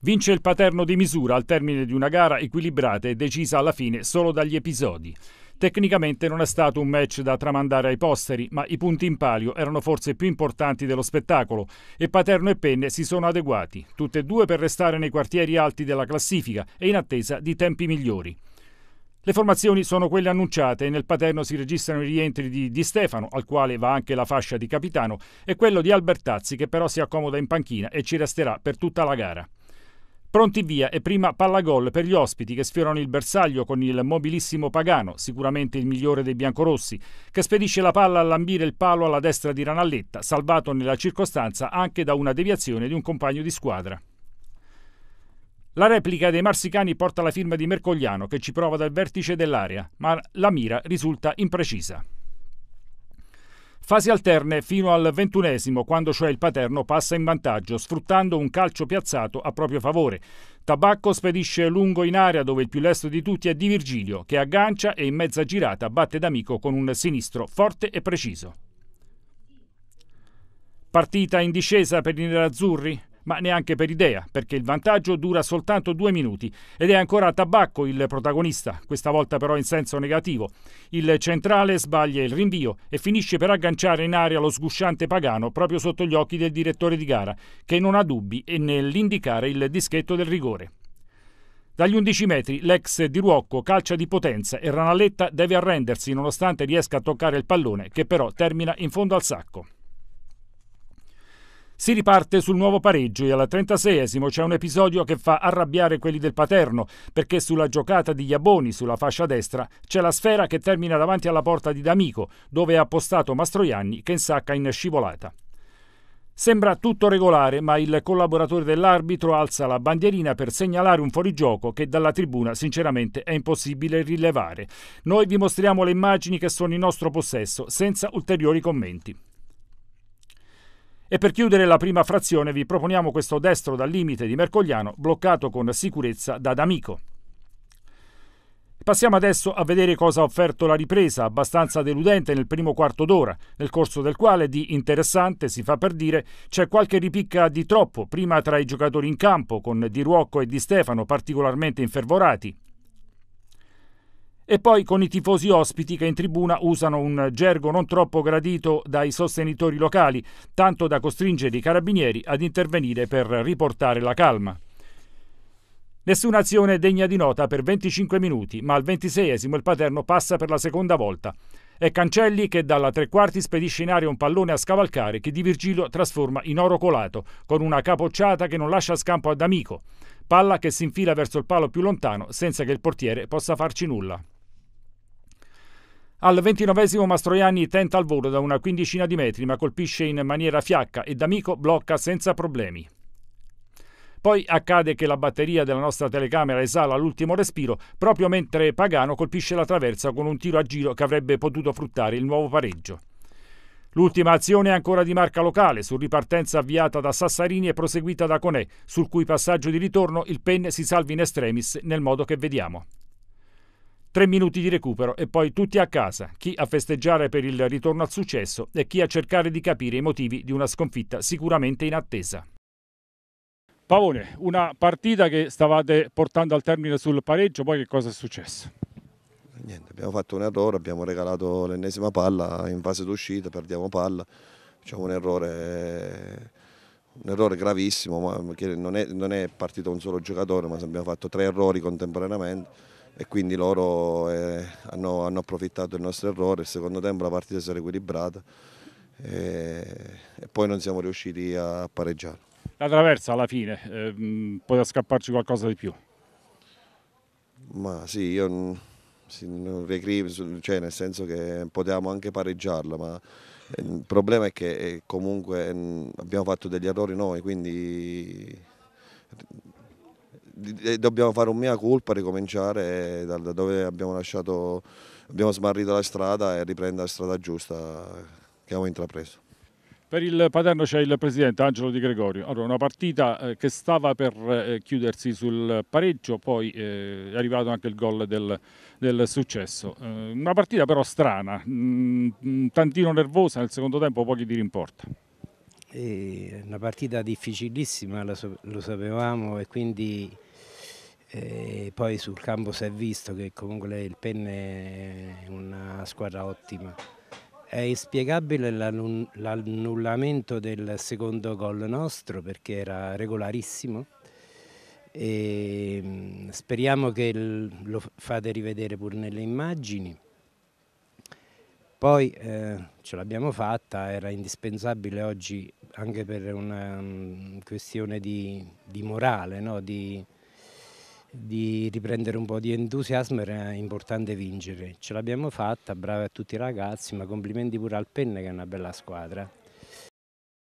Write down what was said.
Vince il paterno di misura al termine di una gara equilibrata e decisa alla fine solo dagli episodi. Tecnicamente non è stato un match da tramandare ai posteri, ma i punti in palio erano forse più importanti dello spettacolo e Paterno e Penne si sono adeguati, tutte e due per restare nei quartieri alti della classifica e in attesa di tempi migliori. Le formazioni sono quelle annunciate e nel Paterno si registrano i rientri di Di Stefano, al quale va anche la fascia di capitano, e quello di Albertazzi che però si accomoda in panchina e ci resterà per tutta la gara. Pronti via e prima palla gol per gli ospiti che sfiorano il bersaglio con il mobilissimo Pagano, sicuramente il migliore dei biancorossi, che spedisce la palla a lambire il palo alla destra di Ranalletta, salvato nella circostanza anche da una deviazione di un compagno di squadra. La replica dei marsicani porta la firma di Mercogliano che ci prova dal vertice dell'area, ma la mira risulta imprecisa. Fasi alterne fino al ventunesimo, quando cioè il Paterno passa in vantaggio, sfruttando un calcio piazzato a proprio favore. Tabacco spedisce lungo in area dove il più lesto di tutti è Di Virgilio, che aggancia e in mezza girata batte D'Amico con un sinistro forte e preciso. Partita in discesa per i nerazzurri? ma neanche per idea, perché il vantaggio dura soltanto due minuti ed è ancora Tabacco il protagonista, questa volta però in senso negativo. Il centrale sbaglia il rinvio e finisce per agganciare in aria lo sgusciante Pagano proprio sotto gli occhi del direttore di gara, che non ha dubbi e nell'indicare il dischetto del rigore. Dagli 11 metri l'ex di Ruocco calcia di potenza e Ranaletta deve arrendersi nonostante riesca a toccare il pallone che però termina in fondo al sacco. Si riparte sul nuovo pareggio e al 36esimo c'è un episodio che fa arrabbiare quelli del Paterno, perché sulla giocata di Iaboni sulla fascia destra c'è la sfera che termina davanti alla porta di D'Amico, dove è appostato Mastroianni che insacca in scivolata. Sembra tutto regolare, ma il collaboratore dell'arbitro alza la bandierina per segnalare un fuorigioco che dalla tribuna sinceramente è impossibile rilevare. Noi vi mostriamo le immagini che sono in nostro possesso, senza ulteriori commenti. E per chiudere la prima frazione vi proponiamo questo destro dal limite di Mercogliano bloccato con sicurezza da D'Amico. Passiamo adesso a vedere cosa ha offerto la ripresa, abbastanza deludente nel primo quarto d'ora, nel corso del quale di interessante, si fa per dire, c'è qualche ripicca di troppo, prima tra i giocatori in campo, con Di Ruocco e Di Stefano particolarmente infervorati, e poi con i tifosi ospiti che in tribuna usano un gergo non troppo gradito dai sostenitori locali, tanto da costringere i carabinieri ad intervenire per riportare la calma. Nessuna azione degna di nota per 25 minuti, ma al 26esimo il Paterno passa per la seconda volta. È Cancelli che dalla tre quarti spedisce in aria un pallone a scavalcare che Di Virgilio trasforma in oro colato, con una capocciata che non lascia scampo ad amico. Palla che si infila verso il palo più lontano senza che il portiere possa farci nulla. Al ventinovesimo Mastroianni tenta al volo da una quindicina di metri ma colpisce in maniera fiacca e D'Amico blocca senza problemi. Poi accade che la batteria della nostra telecamera esala all'ultimo respiro proprio mentre Pagano colpisce la traversa con un tiro a giro che avrebbe potuto fruttare il nuovo pareggio. L'ultima azione è ancora di marca locale, su ripartenza avviata da Sassarini e proseguita da Conè, sul cui passaggio di ritorno il Pen si salva in extremis nel modo che vediamo. Tre minuti di recupero e poi tutti a casa, chi a festeggiare per il ritorno al successo e chi a cercare di capire i motivi di una sconfitta sicuramente in attesa. Pavone, una partita che stavate portando al termine sul pareggio, poi che cosa è successo? Niente, abbiamo fatto un errore, abbiamo regalato l'ennesima palla in fase d'uscita, perdiamo palla, facciamo un errore, un errore gravissimo, ma che non è, non è partito un solo giocatore, ma abbiamo fatto tre errori contemporaneamente e quindi loro eh, hanno, hanno, approfittato del nostro errore, il secondo tempo la partita si era equilibrata e, eh, e poi non siamo riusciti a pareggiare. La traversa alla fine, eh, mm, poteva scapparci qualcosa di più? Ma sì, io non, non cioè nel senso che potevamo anche pareggiarla, ma eh, il problema è che eh, comunque mm, abbiamo fatto degli errori noi, quindi dobbiamo fare un mea colpa, ricominciare da, dove abbiamo lasciato, abbiamo smarrito la strada e riprendere la strada giusta che abbiamo intrapreso. Per il Paterno c'è il presidente Angelo Di Gregorio. Allora, una partita eh, che stava per eh, chiudersi sul pareggio, poi eh, è arrivato anche il gol del, del successo. Una partita però strana, mm, un tantino nervosa, nel secondo tempo pochi tiri in porta. È una partita difficilissima, lo sapevamo, e quindi e poi sul campo si è visto che comunque il Penne è una squadra ottima. È inspiegabile l'annullamento del secondo gol nostro perché era regolarissimo e ehm, speriamo che lo fate rivedere pure nelle immagini. Poi eh, ce l'abbiamo fatta, era indispensabile oggi anche per una mm, questione di, di morale, no? di, di riprendere un po' di entusiasmo era importante vincere. Ce l'abbiamo fatta, bravi a tutti i ragazzi, ma complimenti pure al Penne che è una bella squadra.